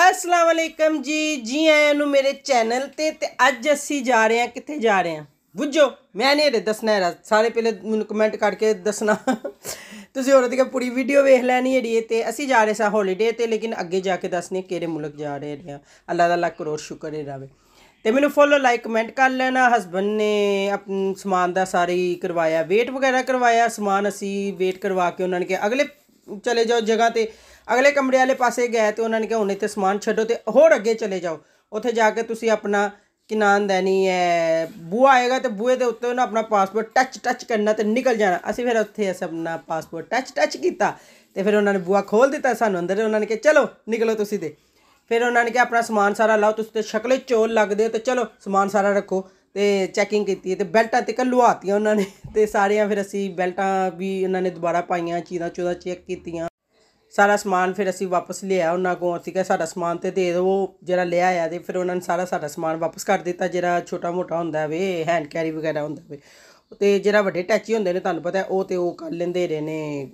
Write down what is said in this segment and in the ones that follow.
ਅਸਲਾਮ ਅਲੈਕਮ ਜੀ ਜੀ ਆਇਆਂ ਨੂੰ ਮੇਰੇ ਚੈਨਲ ਤੇ ਤੇ ਅੱਜ ਅਸੀਂ ਜਾ ਰਹੇ ਹਾਂ ਕਿੱਥੇ ਜਾ ਰਹੇ ਹਾਂ ਬੁੱਝੋ ਮੈਂ ਨਹੀਂ ਇਹ ਦੱਸਣਾ ਹੈ ਸਾਰੇ ਪਹਿਲੇ ਮੈਨੂੰ ਕਮੈਂਟ ਕਰਕੇ ਦੱਸਣਾ ਤੁਸੀਂ ਹੋਰ ਅਧਿਕਾ ਪੂਰੀ ਵੀਡੀਓ ਵੇਖ ਲੈਣੀ ਹੈ ਤੇ ਅਸੀਂ ਜਾ ਰਹੇ ਸਾਂ ਹੌਲੀਡੇ ਤੇ ਲੇਕਿਨ ਅੱਗੇ ਜਾ ਕੇ ਦੱਸਨੇ ਕਿਹੜੇ ਮੁਲਕ ਜਾ ਰਹੇ ਹਾਂ ਅੱਲਾ ਦਾ ਲੱਖ ਕਰੋੜ ਸ਼ੁਕਰ ਹੈ ਰਾਵੇ ਤੇ ਮੈਨੂੰ ਫੋਲੋ ਲਾਈਕ ਕਮੈਂਟ ਕਰ ਲੈਣਾ ਹਸਬੰਡ ਨੇ ਆਪਣਾ ਸਮਾਨ ਦਾ ਸਾਰੀ ਕਰਵਾਇਆ ਵੇਟ ਵਗੈਰਾ ਕਰਵਾਇਆ ਸਮਾਨ ਅਸੀਂ ਵੇਟ ਕਰਵਾ ਕੇ ਉਹਨਾਂ ਨੇ ਕਿ ਅਗਲੇ ਚਲੇ ਜਾਓ ਜਗ੍ਹਾ ਤੇ ਅਗਲੇ ਕਮਰੇ ਵਾਲੇ ਪਾਸੇ ਗਏ ਤੇ ਉਹਨਾਂ ਨੇ ਕਿਹਾ ਹੁਣ ਇੱਥੇ ਸਮਾਨ ਛੱਡੋ ਤੇ ਹੋਰ ਅੱਗੇ ਚਲੇ ਜਾਓ ਉੱਥੇ ਜਾ ਕੇ ਤੁਸੀਂ ਆਪਣਾ ਕਿਨਾਨ ਨਾਮ ਦੇਣੀ ਹੈ ਬੂਆ ਆਏਗਾ ਤੇ ਬੂਏ ਦੇ ਉੱਤੇ ਉਹਨਾਂ ਆਪਣਾ ਪਾਸਪੋਰਟ ਟੱਚ ਟੱਚ ਕਰਨਾ ਤੇ ਨਿਕਲ ਜਾਣਾ ਅਸੀਂ ਫਿਰ ਉੱਥੇ ਅਸ ਆਪਣਾ ਪਾਸਪੋਰਟ ਟੱਚ ਟੱਚ ਕੀਤਾ ਤੇ ਫਿਰ ਉਹਨਾਂ ਨੇ ਬੂਆ ਖੋਲ ਦਿੱਤਾ ਸਾਨੂੰ ਅੰਦਰ ਉਹਨਾਂ ਨੇ ਕਿਹਾ ਚਲੋ ਨਿਕਲੋ ਤੁਸੀਂ ਦੇ ਫਿਰ ਉਹਨਾਂ ਨੇ ਕਿ ਆਪਣਾ ਸਮਾਨ ਸਾਰਾ ਲਾਓ ਤੁਸੀਂ ਤੇ ਸ਼ਕਲੇ ਚੋਲ ਲੱਗਦੇ ਹੋ ਤੇ ਚਲੋ ਸਮਾਨ ਸਾਰਾ ਰੱਖੋ ਤੇ ਚੈਕਿੰਗ ਕੀਤੀ ਤੇ ਬੈਲਟਾਂ ਤੇ ਆਤੀਆਂ ਉਹਨਾਂ ਨੇ ਤੇ ਸਾਰਿਆਂ ਫਿਰ ਅਸੀਂ ਬੈਲਟਾਂ ਵੀ ਉਹਨਾਂ ਨੇ ਦੁਬਾਰਾ ਪਾਈਆਂ ਚੀਜ਼ਾਂ ਚੋਦਾ ਚੈੱਕ ਕੀਤੀਆਂ ਸਾਰਾ ਸਮਾਨ ਫਿਰ ਅਸੀਂ ਵਾਪਸ ਲਿਆ ਉਹਨਾਂ ਕੋਲ ਅਸੀਂ ਕਿਹਾ ਸਾਡਾ ਸਮਾਨ ਤੇ ਦੇ ਦਿਓ ਜਿਹੜਾ ਲਿਆ ਆ ਤੇ ਫਿਰ ਉਹਨਾਂ ਨੇ ਸਾਰਾ ਸਾਡਾ ਸਮਾਨ ਵਾਪਸ ਕਰ ਦਿੱਤਾ ਜਿਹੜਾ ਛੋਟਾ ਮੋਟਾ ਹੁੰਦਾ ਵੇ ਹੈਂਡ ਕੈਰੀ ਵਗੈਰਾ ਹੁੰਦਾ ਵੇ ਤੇ ਜਿਹੜਾ ਵੱਡੇ ਟੈਚੀ ਹੁੰਦੇ ਨੇ ਤੁਹਾਨੂੰ ਪਤਾ ਉਹ ਤੇ ਉਹ ਕਰ ਲੈਂਦੇ ਰਹੇ ਨੇ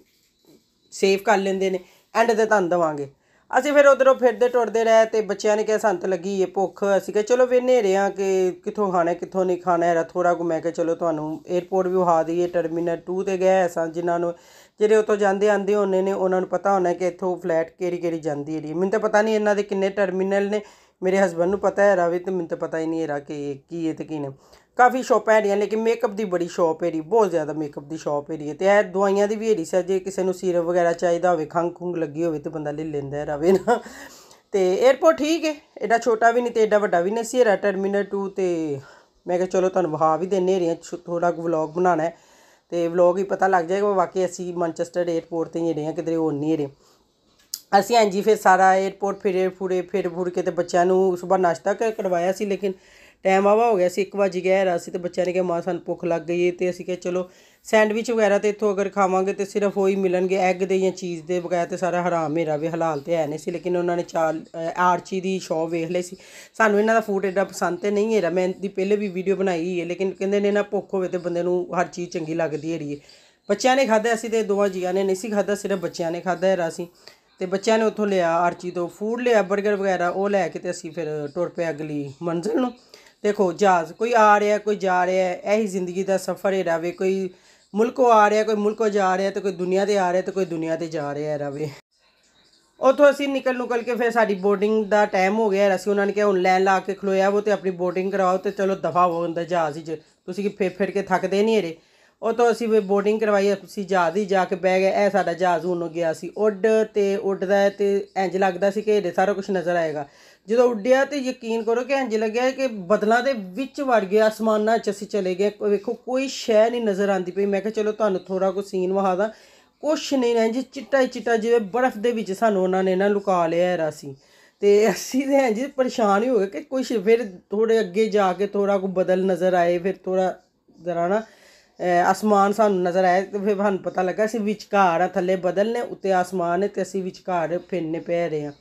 ਸੇਵ ਕਰ ਲੈਂਦੇ ਨੇ ਐਂਡ ਤੇ ਤੁਹਾਨੂੰ ਦਵਾਂਗੇ ਅਸੀਂ ਫਿਰ ਉਧਰੋਂ ਫਿਰਦੇ ਟੁਰਦੇ ਰਹੇ ਤੇ ਬੱਚਿਆਂ ਨੇ ਕਿਹਾ ਸੰਤ ਲੱਗੀ ਏ ਭੁੱਖ ਅਸੀਂ ਕਿਹਾ ਚਲੋ ਵੇਨੇ ਰਿਆਂ ਕਿ ਕਿੱਥੋਂ ਖਾਣਾ ਕਿੱਥੋਂ ਨਹੀਂ ਖਾਣਾ ਹੈ ਥੋੜਾ ਕੁ ਮੈਂ ਕਿਹਾ ਚਲੋ ਤੁਹਾਨੂੰ 에어ਪੋਰਟ ਵੀ ਵਹਾ ਦਈਏ ਟਰਮੀਨਲ 2 ਤੇ ਗਏ ਅਸਾਂ ਜਿਨ੍ਹਾਂ ਨੂੰ ਜਿਹੜੇ ਉਤੋਂ ਜਾਂਦੇ ਆਂਦੇ ਹੋਣੇ ਨੇ ਉਹਨਾਂ ਨੂੰ ਪਤਾ ਹੋਣਾ ਕਿ ਇੱਥੋਂ ਫਲੈਟ ਕਿਹੜੀ ਕਿਹੜੀ ਜਾਂਦੀ ਹੈ ਮੈਨੂੰ ਤਾਂ ਪਤਾ ਨਹੀਂ ਇਹਨਾਂ ਦੇ ਕਿੰਨੇ ਟਰਮੀਨਲ ਨੇ ਮੇਰੇ ਹਸਬੰਦ ਨੂੰ ਪਤਾ ਹੈ ਰਾਵੀ ਤੇ ਮੈਨੂੰ ਤਾਂ ਪਤਾ ਹੀ ਨਹੀਂ ਇਹ ਕਿ ਕੀ ਹੈ ਤੇ ਕੀ ਨੇ ਕਾਫੀ ਹੈ ਹੈੜੀਆਂ ਲੇਕਿਨ ਮੇਕਅਪ ਦੀ ਬੜੀ ਸ਼ਾਪ ਜੀ ਬਹੁਤ ਜ਼ਿਆਦਾ ਮੇਕਅਪ ਦੀ ਸ਼ਾਪ ਜੀ ਤੇ ਇਹ ਦਵਾਈਆਂ ਦੀ ਵੀ ਹੈ ਜੀ ਜੇ ਕਿਸੇ ਨੂੰ ਸੀਰਪ ਵਗੈਰਾ ਚਾਹੀਦਾ ਹੋਵੇ ਖੰਗ ਖੁੰਗ ਲੱਗੀ ਹੋਵੇ ਤੇ ਬੰਦਾ ਲੈ ਲੈਂਦਾ ਹੈ ਰਾਵੇ ਨਾ ਤੇ 에어ਪੋਰਟ ਠੀਕ ਹੈ ਐਡਾ ਛੋਟਾ ਵੀ ਨਹੀਂ ਤੇ ਐਡਾ ਵੱਡਾ ਵੀ ਨਹੀਂ ਸੀ ਰਾ ਟਰਮੀਨਲ 2 ਤੇ ਮੈਂ ਕਿਹਾ ਚਲੋ ਤੁਹਾਨੂੰ ਵਹਾ ਵੀ ਦੇਣੇ ਰਹੀਆਂ ਥੋੜਾ ਵਲੌਗ ਬਣਾਣਾ ਹੈ ਤੇ ਵਲੌਗ ਹੀ ਪਤਾ ਲੱਗ ਜਾਏਗਾ ਵਾਕਈ ਅਸੀਂ ਮਾਂਚੈਸਟਰ 에ਅਰਪੋਰਟ ਤੇ ਹੀ ਰਹੇ ਹਾਂ ਕਿਧਰੇ ਹੋਰ ਨਹੀਂ ਰਹੇ ਅਸੀਂ ਇੰਜੀ ਫਿਰ ਸਾਰਾ 에ਅਰਪੋਰਟ ਫਿਰੇ ਫੂਰੇ ਫਿਰ ਫੁਰ ਕੇ ਤੇ ਬੱਚਿਆਂ ਨੂੰ ਸਵੇਰ ਨਾਸ਼ਤਾ ਕਰਵਾਇਆ ਸੀ ਲੇਕਿਨ ਟਾਈਮ ਆਵਾ ਹੋ ਗਿਆ ਸੀ 1 ਵਜੇ ਗਿਆ ਰਾਸੀ ਤੇ ਬੱਚਿਆਂ ਨੇ ਕਿਹਾ ਮਾਂ ਸਾਨੂੰ ਭੁੱਖ ਲੱਗ ਗਈ ਤੇ ਅਸੀਂ ਕਿਹਾ ਚਲੋ ਸੈਂਡਵਿਚ ਵਗੈਰਾ ਤੇ ਇੱਥੋਂ ਅਗਰ ਖਾਵਾਂਗੇ ਤੇ ਸਿਰਫ ਉਹੀ ਮਿਲਣਗੇ ਐਗ ਦੇ ਜਾਂ ਚੀਜ਼ ਦੇ ਬਗੈਰ ਤੇ ਸਾਰਾ ਹਰਾਮ ਹੀ ਰਵੇ ਹਲਾਲ ਤੇ ਹੈ ਨਹੀਂ ਸੀ ਲੇਕਿਨ ਉਹਨਾਂ ਨੇ ਚਾਲ ਆਰਚੀ ਦੀ ਸ਼ੋਅ ਵੇਖ ਲਈ ਸੀ ਸਾਨੂੰ ਇਹਨਾਂ ਦਾ ਫੂਡ ਐਡਾ ਪਸੰਦ ਤੇ ਨਹੀਂ ਹੈ ਮੈਂ ਦੀ ਪਹਿਲੇ ਵੀ ਵੀਡੀਓ ਬਣਾਈ ਹੈ ਲੇਕਿਨ ਕਹਿੰਦੇ ਨੇ ਨਾ ਭੁੱਖ ਹੋਵੇ ਤੇ ਬੰਦੇ ਨੂੰ ਹਰ ਚੀਜ਼ ਚੰਗੀ ਲੱਗਦੀ ਹੈ ਹੈ ਬੱਚਿਆਂ ਨੇ ਖਾਦਾ ਅਸੀਂ ਤੇ ਦੋਵਾਂ ਜੀਆਂ ਨੇ ਨਹੀਂ ਸੀ ਖਾਦਾ ਸਿਰਫ ਬੱਚਿਆਂ ਨੇ ਖਾਦਾ ਹੈ ਅਸੀਂ ਤੇ ਬੱਚਿਆਂ ਨੇ ਉੱਥੋਂ ਲਿਆ ਆਰਚੀ ਤੋਂ ਫੂਡ ਲਿਆ 버ਗਰ ਵਗੈਰਾ ਉਹ ਲੈ ਕੇ ਤੇ ਅਸੀਂ ਫਿਰ ਟੁਰ ਪਏ ਅਗਲੀ ਮੰਜ਼ਿਲ ਨੂੰ ਦੇਖੋ ਜਹਾਜ਼ ਕੋਈ ਆ ਰਿਹਾ ਕੋਈ ਜਾ ਰਿਹਾ ਇਹੀ ਜ਼ਿੰਦਗੀ ਦਾ ਸਫ਼ਰ ਹੈ ਰਾਵੇ ਕੋਈ ਮੁਲਕੋਂ ਆ ਰਿਹਾ ਕੋਈ ਮੁਲਕੋਂ ਜਾ ਰਿਹਾ ਤੇ ਕੋਈ ਦੁਨੀਆ ਤੇ ਆ ਰਿਹਾ ਤੇ ਕੋਈ ਦੁਨੀਆ ਤੇ ਜਾ ਰਿਹਾ ਹੈ ਰਵੇ ਉਥੋਂ ਅਸੀਂ ਨਿਕਲ ਨੁਕਲ ਕੇ ਫਿਰ ਸਾਡੀ ਬੋਰਡਿੰਗ ਦਾ ਟਾਈਮ ਹੋ ਗਿਆ ਅਸੀਂ ਉਹਨਾਂ ਨੇ ਕਿਹਾ ਹੁਣ ਲੈਨ ਲਾ ਕੇ ਖਲੋਇਆ ਉਹ ਤੇ ਆਪਣੀ ਬੋਰਡਿੰਗ ਕਰਾਓ ਤੇ ਚਲੋ ਦਫਾ ਹੋ ਜਾਂਦਾ ਜਹਾਜ਼ ਵਿੱਚ ਤੁਸੀਂ ਕਿ ਫੇਰ ਫੇਰ ਕੇ ਥੱਕਦੇ ਨਹੀਂ ਏਰੇ ਉਹ ਤੋਂ ਅਸੀਂ ਵੀ ਬੋਰਡਿੰਗ ਕਰਵਾਈ ਅਸੀਂ ਜਹਾਜ਼ ਹੀ ਜਾ ਕੇ ਬਹਿ ਗਏ ਇਹ ਸਾਡਾ ਜਹਾਜ਼ ਹੁਣ ਗਿਆ ਸੀ ਉੱਡ ਤੇ ਉੱਡਦਾ ਤੇ ਇੰਜ ਲੱਗਦਾ ਸੀ ਕਿ ਇਹਦੇ ਸਾਰਾ ਕੁਝ ਨਜ਼ਰ ਆਏਗਾ ਜਦੋਂ ਉੱਡਿਆ ਤੇ ਯਕੀਨ ਕਰੋ ਕਿ ਇੰਜ ਲੱਗਿਆ ਕਿ ਬਦਲਾਂ ਦੇ ਵਿੱਚ ਵੜ ਗਿਆ ਅਸਮਾਨਾਂ 'ਚ ਅਸੀਂ ਚਲੇ ਗਏ ਵੇਖੋ ਕੋਈ ਸ਼ੈ ਨਹੀਂ ਨਜ਼ਰ ਆਂਦੀ ਪਈ ਮੈਂ ਕਿਹਾ ਚਲੋ ਤੁਹਾਨੂੰ ਥੋੜਾ ਕੋ ਸੀਨ ਵਹਾਦਾ ਕੁਛ ਨਹੀਂ ਨਾ ਜੀ ਚਿੱਟਾ ਚਿੱਟਾ ਜਿਵੇਂ ਬਰਫ਼ ਦੇ ਵਿੱਚ ਸਾਨੂੰ ਉਹਨਾਂ ਨੇ ਨਾ ਲੁਕਾ ਲਿਆ ਰਾ ਸੀ ਤੇ ਅਸੀਂ ਤੇ ਇੰਜ ਪਰੇਸ਼ਾਨ ਹੀ ਹੋ ਗਏ ਕਿ ਕੁਛ ਫਿਰ ਥੋੜੇ ਅੱਗੇ ਜਾ ਕੇ ਥੋੜਾ ਕੋ ਬਦਲ ਨਜ਼ਰ ਆਏ ਫਿਰ ਥੋੜਾ ਜ਼ਰਾ ਨਾ ਅਸਮਾਨ ਸਾਨੂੰ ਨਜ਼ਰ ਆਇਆ ਤੇ ਫਿਰ ਸਾਨੂੰ ਪਤਾ ਲੱਗਾ ਸੀ ਵਿਚਕਾਰ ਆ ਥੱਲੇ ਬਦਲ ਨੇ ਉੱਤੇ ਅਸਮਾਨ ਹੈ ਤੇ ਅਸੀਂ ਵਿਚਕਾਰ ਫਿਰਨੇ ਪੈ ਰਹੇ ਆ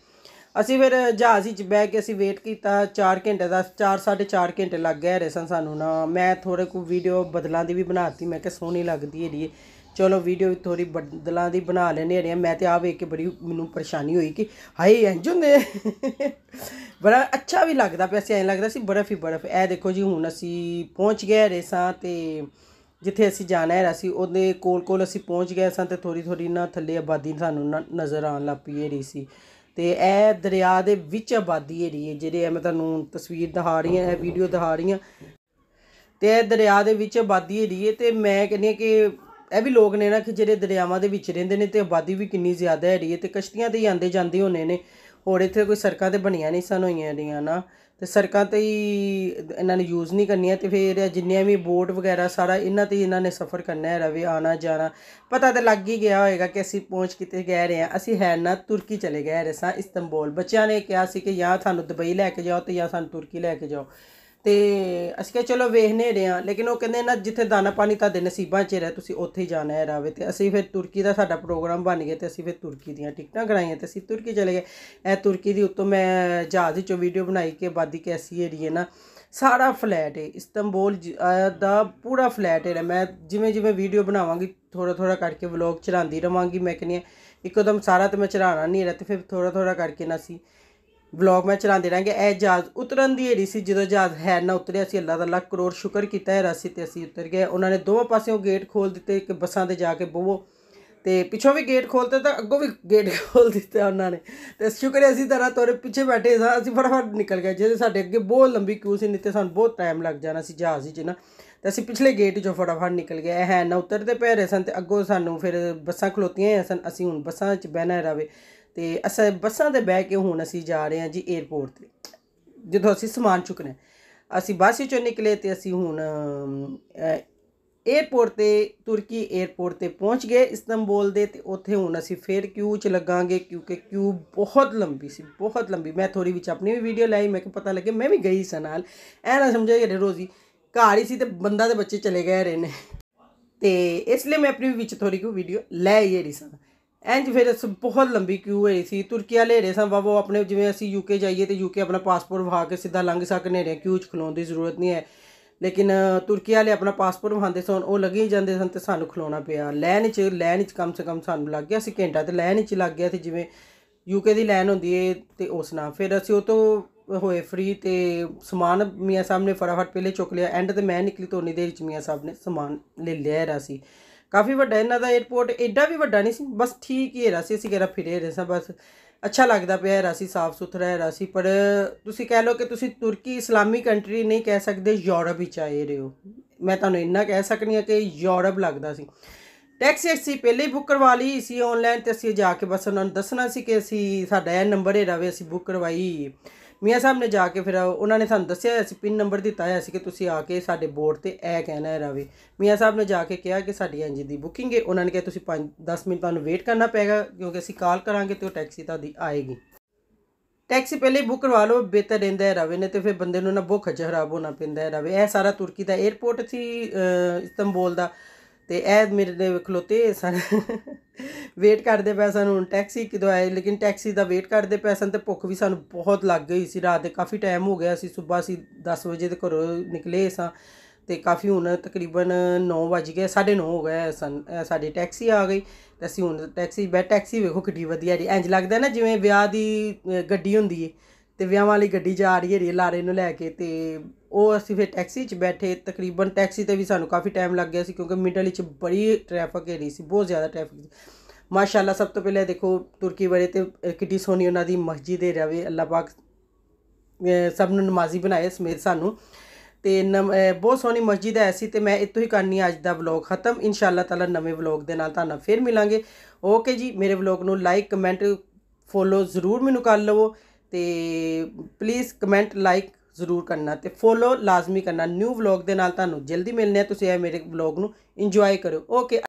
ਅਸੀਂ ਫਿਰ ਜਹਾਜ਼ ਚ ਬੈ ਕੇ ਅਸੀਂ ਵੇਟ ਕੀਤਾ 4 ਘੰਟੇ ਦਾ 4 4.5 ਘੰਟੇ ਲੱਗ ਗਏ ਰੇਸਨ ਸਾਨੂੰ ਨਾ ਮੈਂ ਥੋੜੇ ਕੋ ਵੀਡੀਓ ਬਦਲਾਂ ਦੀ ਵੀ ਬਣਾਤੀ ਮੈਂ ਕਿ ਸੋਹਣੀ ਲੱਗਦੀ ਹੈ ਜੀ ਚਲੋ ਵੀਡੀਓ ਥੋੜੀ ਬਦਲਾਂ ਦੀ ਬਣਾ ਲੈਣੇ ਆ ਮੈਂ ਤੇ ਆ ਵੇਖ ਕੇ ਬੜੀ ਮੈਨੂੰ ਪਰੇਸ਼ਾਨੀ ਹੋਈ ਕਿ ਹਾਏ ਇੰਜ ਹੁੰਦੇ ਬੜਾ ਅੱਛਾ ਵੀ ਲੱਗਦਾ ਪਿਆ ਸੀ ਐਂ ਲੱਗਦਾ ਸੀ ਬਰਫ਼ ਹੀ ਬਰਫ਼ ਇਹ ਦੇਖੋ ਜੀ ਹੁਣ ਅਸੀਂ ਪਹੁੰਚ ਗਏ ਰੇਸਾਂ ਤੇ ਜਿੱਥੇ ਅਸੀਂ ਜਾਣਾ ਹੈ ਅਸੀਂ ਉਹਦੇ ਕੋਲ ਕੋਲ ਅਸੀਂ ਪਹੁੰਚ ਗਏ ਸਾਂ ਤੇ ਥੋੜੀ ਥੋੜੀ ਨਾ ਥੱਲੇ ਆਬਾਦੀ ਸਾਨੂੰ ਨਜ਼ਰ ਆਉਣ ਲੱਪੀ ਪਈ ਰਹੀ ਸੀ ਤੇ ਇਹ ਦਰਿਆ ਦੇ ਵਿੱਚ ਆਬਾਦੀ ਹੈ ਜਿਹੜੇ ਮੈਂ ਤੁਹਾਨੂੰ ਤਸਵੀਰ ਦਿਖਾ ਰਹੀ ਹਾਂ ਇਹ ਵੀਡੀਓ ਦਿਖਾ ਰਹੀ ਹਾਂ ਤੇ ਇਹ ਦਰਿਆ ਦੇ ਵਿੱਚ ਆਬਾਦੀ ਹੈ ਤੇ ਮੈਂ ਕਹਿੰਦੀ ਕਿ ਇਹ ਵੀ ਲੋਕ ਨੇ ਨਾ ਕਿ ਜਿਹੜੇ ਦਰਿਆਵਾਂ ਦੇ ਵਿੱਚ ਰਹਿੰਦੇ ਨੇ ਤੇ ਆਬਾਦੀ ਵੀ ਕਿੰਨੀ ਜ਼ਿਆਦਾ ਹੈ ਰਹੀ ਤੇ ਕਸ਼ਤੀਆਂ ਤੇ ਜਾਂਦੇ ਜਾਂਦੇ ਹੋਣੇ ਨੇ ਹੋਰ ਇੱਥੇ ਕੋਈ ਸਰਕਾਂ ਤੇ ਬਣੀਆਂ ਨਹੀਂ ਸਨ ਹੋਈਆਂ ਦੀਆਂ ਨਾ ਤੇ ਸਰਕਾਂ ਤੇ ਹੀ ਇਹਨਾਂ ਨੇ ਯੂਜ਼ ਨਹੀਂ ਕਰਨੀਆਂ ਤੇ ਫਿਰ ਜਿੰਨੀਆਂ ਵੀ ਬੋਟ ਵਗੈਰਾ ਸਾਰਾ ਇਹਨਾਂ ਤੇ ਇਹਨਾਂ ਨੇ ਸਫ਼ਰ ਕਰਨਾ ਹੈ ਰਵੇ ਆਣਾ ਜਾਣਾ ਪਤਾ ਤਾਂ ਲੱਗ ਹੀ ਗਿਆ ਹੋਏਗਾ ਕਿ ਅਸੀਂ ਪਹੁੰਚ ਕਿਤੇ ਗਏ ਰਹੇ ਹਾਂ ਅਸੀਂ ਹੈ ਨਾ ਤੁਰਕੀ ਚਲੇ ਗਏ ਰਸਾ ਇਸਤੰਬੋਲ ਬੱਚਿਆਂ ਨੇ ਕਿਹਾ ਸੀ ਕਿ ਜਾਂ ਤੁਹਾਨੂੰ ਦੁਬਈ ਲੈ ਕੇ ਜਾਓ ਤੇ ਜਾਂ ਸਾਨੂੰ ਤੁਰਕੀ ਲੈ ਕੇ ਜਾਓ ਤੇ ਅਸੀਂ ਕਿਹਾ ਚਲੋ ਵੇਖਨੇ ਰਿਆਂ ਲੇਕਿਨ ਉਹ ਕਹਿੰਦੇ ਨਾ ਜਿੱਥੇ ਦਾਣਾ ਪਾਣੀ ਤਾਂ ਦੇ ਨਸੀਬਾਂ 'ਚ ਰਹਿ ਤੁਸੀਂ ਉੱਥੇ ਹੀ ਜਾਣਾ ਹੈ ਰਾਵੇ ਤੇ ਅਸੀਂ ਫਿਰ ਤੁਰਕੀ ਦਾ ਸਾਡਾ ਪ੍ਰੋਗਰਾਮ ਬਣ ਗਿਆ ਤੇ ਅਸੀਂ ਫਿਰ ਤੁਰਕੀ ਦੀਆਂ ਟਿਕਟਾਂ ਕਰਾਈਆਂ ਤੇ ਅਸੀਂ ਤੁਰਕੀ ਚਲੇ ਗਏ ਇਹ ਤੁਰਕੀ ਦੀ ਉੱਤੋਂ ਮੈਂ ਜਹਾਜ਼ 'ਚੋਂ ਵੀਡੀਓ ਬਣਾਈ ਕਿ ਬਾਦੀ ਕੈਸੀ ਏਰੀ ਹੈ ਨਾ ਸਾਰਾ ਫਲੈਟ ਹੈ ਇਸਤੰਬੋਲ ਦਾ ਪੂਰਾ ਫਲੈਟ ਹੈ ਮੈਂ ਜਿਵੇਂ ਜਿਵੇਂ ਵੀਡੀਓ ਬਣਾਵਾਂਗੀ ਥੋੜਾ ਥੋੜਾ ਕਰਕੇ ਵਲੌਗ ਚਲਾਉਂਦੀ ਰਵਾਂਗੀ ਮੈਂ ਕਹਿੰਨੀ ਇੱਕੋ ਇੱਕਦਮ ਸਾਰਾ ਤੇ ਮੈਂ ਚਲਾਣਾ ਨਹੀਂ ਰਿਹਾ ਤੇ ਫਿਰ ਥੋੜਾ ਥੋੜਾ ਕਰਕੇ ਨਾ ਸੀ ਵਲੌਗ ਮੈਂ ਚਲਾਉਂਦੇ ਰਹਾਂਗੇ ਇਹ ਜਹਾਜ਼ ਉਤਰਨ ਦੀ ਏਰੀ ਸੀ ਜਦੋਂ ਜਹਾਜ਼ ਹੈ ਨਾ ਉਤਰਿਆ ਅਸੀਂ ਅੱਲਾਹ ਦਾ ਲੱਖ ਕਰੋੜ ਸ਼ੁਕਰ ਕੀਤਾ ਹੈ ਰਸੀ ਤੇ ਅਸੀਂ ਉਤਰ ਗਏ ਉਹਨਾਂ ਨੇ ਦੋਵਾਂ ਪਾਸਿਓਂ ਗੇਟ ਖੋਲ ਦਿੱਤੇ ਕਿ ਬੱਸਾਂ ਦੇ ਜਾ ਕੇ ਬੋ ਤੇ ਪਿੱਛੋਂ ਵੀ ਗੇਟ ਖੋਲਤੇ ਤਾਂ ਅੱਗੋਂ ਵੀ ਗੇਟ ਖੋਲ ਦਿੱਤੇ ਉਹਨਾਂ ਨੇ ਤੇ ਸ਼ੁਕਰ ਹੈ ਅਸੀਂ ਤਰ੍ਹਾਂ ਤੋਰੇ ਪਿੱਛੇ ਬੈਠੇ ਸਾਂ ਅਸੀਂ ਫਟਾਫਟ ਨਿਕਲ ਗਏ ਜਿਹਦੇ ਸਾਡੇ ਅੱਗੇ ਬਹੁਤ ਲੰਬੀ ਕਿਊ ਸੀ ਨਿੱਤੇ ਸਾਨੂੰ ਬਹੁਤ ਟਾਈਮ ਲੱਗ ਜਾਣਾ ਸੀ ਜਹਾਜ਼ ਵਿੱਚ ਨਾ ਤੇ ਅਸੀਂ ਪਿਛਲੇ ਗੇਟ 'ਚੋਂ ਫਟਾਫਟ ਨਿਕਲ ਗਏ ਹੈ ਨਾ ਉਤਰਦੇ ਪਹਿਰੇ ਰਹੇ ਸਨ ਤੇ ਅੱਗੋਂ ਸਾਨੂੰ ਫਿਰ ਬੱਸਾਂ ਖਲੋਤੀਆਂ ਸਨ ਅਸੀਂ ਹੁਣ ਬੱਸਾਂ 'ਚ ਬਹਿਣਾ ਰਾਵੇ ਤੇ ਅਸਾਂ ਬੱਸਾਂ ਤੇ ਬਹਿ ਕੇ ਹੁਣ ਅਸੀਂ ਜਾ ਰਹੇ ਹਾਂ ਜੀ 에어ਪੋਰਟ ਤੇ ਜਦੋਂ ਅਸੀਂ ਸਮਾਨ ਚੁੱਕਣਾ ਅਸੀਂ ਬੱਸ ਵਿੱਚੋਂ ਨਿਕਲੇ ਤੇ ਅਸੀਂ ਹੁਣ 에ਅਰਪੋਰਟ ਤੇ ਤੁਰਕੀ 에ਅਰਪੋਰਟ ਤੇ ਪਹੁੰਚ ਗਏ ਇਸਤੰਬੋਲ ਦੇ ਤੇ ਉੱਥੇ ਹੁਣ ਅਸੀਂ ਫੇਰ ਕਿਊ ਚ ਲੱਗਾਂਗੇ ਕਿਉਂਕਿ ਕਿਊ ਬਹੁਤ ਲੰਬੀ ਸੀ ਬਹੁਤ ਲੰਬੀ ਮੈਂ ਥੋੜੀ ਵਿੱਚ ਆਪਣੀ ਵੀ ਵੀਡੀਓ ਲਾਈ ਮੈਨੂੰ ਕਿ ਪਤਾ ਲੱਗੇ ਮੈਂ ਵੀ ਗਈ ਸਾਂ ਨਾਲ ਐ ਨਾ ਸਮਝਿਆ ਕਿ ਰੋਜ਼ੀ ਘਰ ਹੀ ਸੀ ਤੇ ਬੰਦਾ ਦੇ ਬੱਚੇ ਚਲੇ ਗਏ ਰਹੇ ਨੇ ਤੇ ਇਸ ਲਈ ਮੈਂ ਆਪਣੀ ਵਿੱਚ ਥੋੜੀ ਕਿਉਂ ਵੀਡੀਓ ਲੈ ਆਈ ਰਹੀ ਸਾਂ ਇੰਜ ਫਿਰ ਸਭ ਬਹੁਤ ਲੰਬੀ ਕਿਊ ਹੋਈ ਸੀ ਤੁਰਕੀ ਵਾਲੇ ਹੇਰੇ ਸਨ ਉਹ ਆਪਣੇ ਜਿਵੇਂ ਅਸੀਂ ਯੂਕੇ ਜਾਈਏ ਤੇ ਯੂਕੇ ਆਪਣਾ ਪਾਸਪੋਰਟ ਵਹਾ ਕੇ ਸਿੱਧਾ ਲੰਘ ਸਕਨੇ ਨੇ ਕਿਊ ਚ ਖਲੋਣ ਦੀ ਜ਼ਰੂਰਤ ਨਹੀਂ ਹੈ ਲੇਕਿਨ ਤੁਰਕੀ ਵਾਲੇ ਆਪਣਾ ਪਾਸਪੋਰਟ ਵਹਾਉਂਦੇ ਸਨ ਉਹ ਲੱਗੇ ਜਾਂਦੇ ਸਨ ਤੇ ਸਾਨੂੰ ਖਲੋਣਾ ਪਿਆ ਲੈਨ 'ਚ ਲੈਨ 'ਚ ਕਮ ਸੇ ਕਮ ਸਾਨੂੰ ਲੱਗ ਗਿਆ ਸੀ ਘੰਟਾ ਤੇ ਲੈਨ 'ਚ ਲੱਗ ਗਿਆ ਤੇ ਜਿਵੇਂ ਯੂਕੇ ਦੀ ਲਾਈਨ ਹੁੰਦੀ ਏ ਤੇ ਉਸ ਨਾਲ ਫਿਰ ਅਸੀਂ ਉਹ ਤੋਂ ਹੋਏ ਫ੍ਰੀ ਤੇ ਸਮਾਨ ਮੀਆਂ ਸਾਹਿਬ ਨੇ ਫਰਾਫਟ ਪਹਿਲੇ ਚੁੱਕ ਲਿਆ ਐਂਡ ਤੇ ਮੈਂ ਨਿਕਲੀ ਤੋਂ ਨਹੀਂ ਦੇ ਵਿੱਚ ਮੀਆਂ ਸਾਹਿਬ ਨੇ ਸਮਾਨ ਲੈ ਲਿਆ ਰਾ ਸੀ ਕਾਫੀ ਵੱਡਾ ਇਹਨਾਂ ਦਾ 에어ਪੋਰਟ ਐਡਾ ਵੀ ਵੱਡਾ ਨਹੀਂ ਸੀ ਬਸ ਠੀਕ ਹੀ ਹੈਰਾ ਸੀ ਅਸੀਂ ਕਿਹੜਾ ਫਿਰੇ ਰਹੇ ਸਾਂ ਬਸ ਅੱਛਾ ਲੱਗਦਾ ਪਿਆ ਹੈਰਾ ਸੀ ਸਾਫ਼ ਸੁਥਰਾ ਹੈਰਾ ਸੀ ਪਰ ਤੁਸੀਂ ਕਹਿ ਲਓ ਕਿ ਤੁਸੀਂ ਤੁਰਕੀ ਇਸਲਾਮੀ ਕੰਟਰੀ ਨਹੀਂ ਕਹਿ ਸਕਦੇ ਯੂਰਪ ਵਿੱਚ ਆਏ ਰਹੇ ਹੋ ਮੈਂ ਤੁਹਾਨੂੰ ਇੰਨਾ ਕਹਿ ਸਕਨੀ ਆ ਕਿ ਯੂਰਪ ਲੱਗਦਾ ਸੀ ਟੈਕਸੀ ਅਸੀਂ ਪਹਿਲੇ ਹੀ ਬੁੱਕ ਕਰਵਾ ਲਈ ਸੀ ਆਨਲਾਈਨ ਤੇ ਅਸੀਂ ਜਾ ਕੇ ਬਸ ਉਹਨਾਂ ਨੂੰ ਦੱਸਣਾ ਸੀ ਕਿ ਅਸੀਂ ਸਾਡਾ ਇਹ ਨੰਬਰ ਹੈ ਰਵੇ ਅਸੀਂ ਬੁੱਕ ਕਰਵਾਈ ਮੀਆਂ ਸਾਹਿਬ ਨੇ ਜਾ ਕੇ ਫਿਰ ਉਹਨਾਂ ਨੇ ਸਾਨੂੰ ਦੱਸਿਆ ਹੋਇਆ ਸੀ ਪਿੰਨ ਨੰਬਰ ਦਿੱਤਾ ਹੋਇਆ ਸੀ ਕਿ ਤੁਸੀਂ ਆ ਕੇ ਸਾਡੇ ਬੋਰਡ ਤੇ ਇਹ ਕਹਿਣਾ ਹੈ ਰਾਵੇ ਮੀਆਂ ਸਾਹਿਬ ਨੇ ਜਾ ਕੇ ਕਿਹਾ ਕਿ ਸਾਡੀ ਇੰਜ ਦੀ ਬੁਕਿੰਗ ਹੈ ਉਹਨਾਂ ਨੇ ਕਿਹਾ ਤੁਸੀਂ 5 10 ਮਿੰਟ ਤੁਹਾਨੂੰ ਵੇਟ ਕਰਨਾ ਪੈਗਾ ਕਿਉਂਕਿ ਅਸੀਂ ਕਾਲ ਕਰਾਂਗੇ ਤੇ ਉਹ ਟੈਕਸੀ ਤੁਹਾਡੀ ਆਏਗੀ ਟੈਕਸੀ ਪਹਿਲੇ ਬੁੱਕ ਕਰਵਾ ਲਓ ਬਿਹਤਰ ਰਹਿੰਦਾ ਹੈ ਰਵੇ ਨੇ ਤੇ ਫਿਰ ਬੰਦੇ ਨੂੰ ਨਾ ਭੁੱਖ ਚ ਖਰਾਬ ਹੋਣਾ ਪੈਂਦਾ ਹੈ ਰਵੇ ਇਹ ਸਾਰਾ ਤੁਰਕੀ ਦਾ 에ਅਰਪੋਰਟ ਸੀ ਇਸਤੰਬੂਲ ਦਾ ਤੇ ਇਹ ਮੇਰੇ ਦੇ ਖਲੋਤੇ ਸਨ ਵੇਟ ਕਰਦੇ ਪਏ ਸਨ ਹੁਣ ਟੈਕਸੀ ਕਿਦੋਂ ਆਏ ਲੇਕਿਨ ਟੈਕਸੀ ਦਾ ਵੇਟ ਕਰਦੇ ਪਏ ਸਨ ਤੇ ਭੁੱਖ ਵੀ ਸਾਨੂੰ ਬਹੁਤ ਲੱਗ ਗਈ ਸੀ ਰਾਤ ਦੇ ਕਾਫੀ ਟਾਈਮ ਹੋ ਗਿਆ ਸੀ ਸਵੇਰ ਸੀ 10 ਵਜੇ ਦੇ ਘਰੋਂ ਨਿਕਲੇ ਸਾਂ ਤੇ ਕਾਫੀ ਹੁਣ ਤਕਰੀਬਨ 9 ਵਜ ਗਏ 9:30 ਹੋ ਗਏ ਸਨ ਸਾਡੀ ਟੈਕਸੀ ਆ ਗਈ ਤੇ ਅਸੀਂ ਹੁਣ ਟੈਕਸੀ ਬੈ ਟੈਕਸੀ ਵੇਖੋ ਕਿੱਡੀ ਵਧੀਆ ਜੀ ਇੰਜ ਲੱਗਦਾ ਨਾ ਜਿਵੇਂ ਵਿਆਹ ਦੀ ਗੱਡੀ ਹੁੰਦੀ ਏ ਤੇ ਵਿਆਹ ਵਾਲੀ ਗੱਡੀ ਜਾ ਰਹੀ ਹੈ ਰੇਲ ਰਹੇ ਨੂੰ ਲੈ ਕੇ ਤੇ ਉਹ ਅਸੀਂ ਫਿਰ ਟੈਕਸੀ 'ਚ ਬੈਠੇ ਤਕਰੀਬਨ ਟੈਕਸੀ ਤੇ ਵੀ ਸਾਨੂੰ ਕਾਫੀ ਟਾਈਮ ਲੱਗ ਗਿਆ ਸੀ ਕਿਉਂਕਿ ਮਿਡਲ ਵਿੱਚ ਬੜੀ ਟ੍ਰੈਫਿਕ ਹੈ ਰਹੀ ਸੀ ਬਹੁਤ ਜ਼ਿਆਦਾ ਟ੍ਰੈਫਿਕ ਸੀ ਮਾਸ਼ਾਅੱਲਾ ਸਭ ਤੋਂ ਪਹਿਲੇ ਦੇਖੋ ਤੁਰਕੀ ਬਾਰੇ ਤੇ ਕਿੱਡੀ ਸੋਹਣੀ ਉਹਨਾਂ ਦੀ ਮਸਜਿਦ ਹੈ ਰਵੇ ਅੱਲਾਹ ਪਾਕ ਸਭ ਨੂੰ ਨਮਾਜ਼ੀ ਬਣਾਏ ਸਮੇਤ ਸਾਨੂੰ ਤੇ ਬਹੁਤ ਸੋਹਣੀ ਮਸਜਿਦ ਹੈ ਐਸੀ ਤੇ ਮੈਂ ਇਤੋਂ ਹੀ ਕਰਨੀ ਅੱਜ ਦਾ ਵਲੌਗ ਖਤਮ ਇਨਸ਼ਾਅੱਲਾ ਤਾਲਾ ਨਵੇਂ ਵਲੌਗ ਦੇ ਨਾਲ ਤੁਹਾਨੂੰ ਫੇਰ ਮਿਲਾਂਗੇ ਓਕੇ ਜੀ ਮੇਰੇ ਵਲੌਗ ਨੂੰ ਲਾਈਕ ਕਮੈਂਟ ਫੋਲੋ ਜ਼ਰੂਰ ਮੈਨੂੰ ਕਰ ਲਵੋ ਤੇ ਪਲੀਜ਼ ਕਮੈਂਟ ਲਾਈਕ ਜ਼ਰੂਰ ਕਰਨਾ ਤੇ ਫੋਲੋ ਲਾਜ਼ਮੀ ਕਰਨਾ ਨਿਊ ਵਲੌਗ ਦੇ ਨਾਲ ਤੁਹਾਨੂੰ ਜਲਦੀ ਮਿਲਨੇ ਆ ਤੁਸੀਂ ਇਹ ਮੇਰੇ ਵਲੌਗ ਨੂੰ ਇੰਜੋਏ ਕਰੋ ਓਕੇ